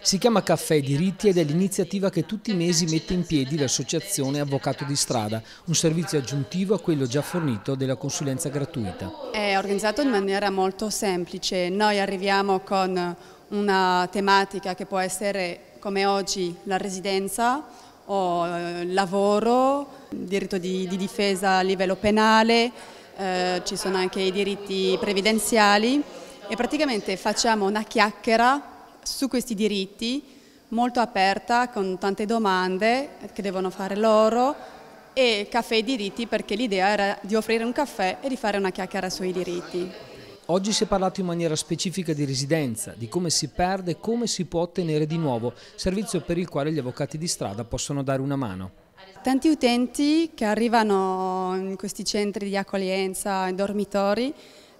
Si chiama Caffè Diritti ed è l'iniziativa che tutti i mesi mette in piedi l'associazione Avvocato di Strada, un servizio aggiuntivo a quello già fornito della consulenza gratuita. È organizzato in maniera molto semplice, noi arriviamo con una tematica che può essere come oggi la residenza o il eh, lavoro, il diritto di, di difesa a livello penale, eh, ci sono anche i diritti previdenziali e praticamente facciamo una chiacchiera su questi diritti molto aperta con tante domande che devono fare loro e caffè e diritti perché l'idea era di offrire un caffè e di fare una chiacchiera sui diritti. Oggi si è parlato in maniera specifica di residenza, di come si perde e come si può ottenere di nuovo, servizio per il quale gli avvocati di strada possono dare una mano. Tanti utenti che arrivano in questi centri di accoglienza, in dormitori,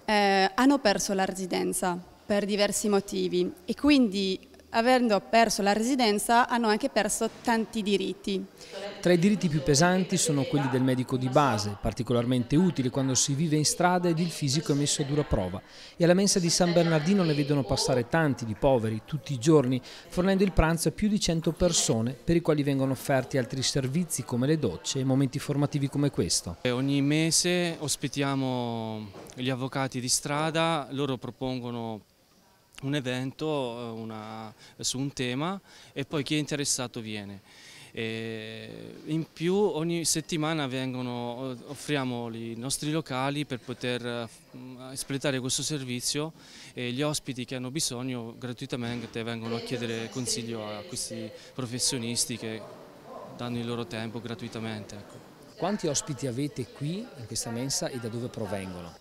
eh, hanno perso la residenza per diversi motivi e quindi avendo perso la residenza hanno anche perso tanti diritti. Tra i diritti più pesanti sono quelli del medico di base, particolarmente utile quando si vive in strada ed il fisico è messo a dura prova. E alla mensa di San Bernardino ne vedono passare tanti di poveri tutti i giorni, fornendo il pranzo a più di 100 persone, per i quali vengono offerti altri servizi come le docce e momenti formativi come questo. Eh, ogni mese ospitiamo gli avvocati di strada, loro propongono un evento eh, una, su un tema e poi chi è interessato viene. E in più ogni settimana vengono, eh, offriamo i nostri locali per poter eh, espletare questo servizio e gli ospiti che hanno bisogno gratuitamente vengono a chiedere consiglio a questi professionisti che danno il loro tempo gratuitamente. Ecco. Quanti ospiti avete qui in questa mensa e da dove provengono?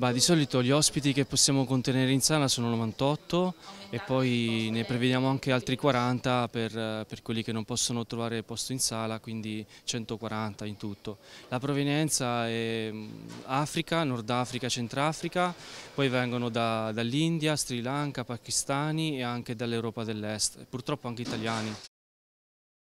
Bah, di solito gli ospiti che possiamo contenere in sala sono 98 e poi ne prevediamo anche altri 40 per, eh, per quelli che non possono trovare posto in sala, quindi 140 in tutto. La provenienza è mm, Africa, Nord Africa, Centrafrica, poi vengono da, dall'India, Sri Lanka, pakistani e anche dall'Europa dell'Est, purtroppo anche italiani.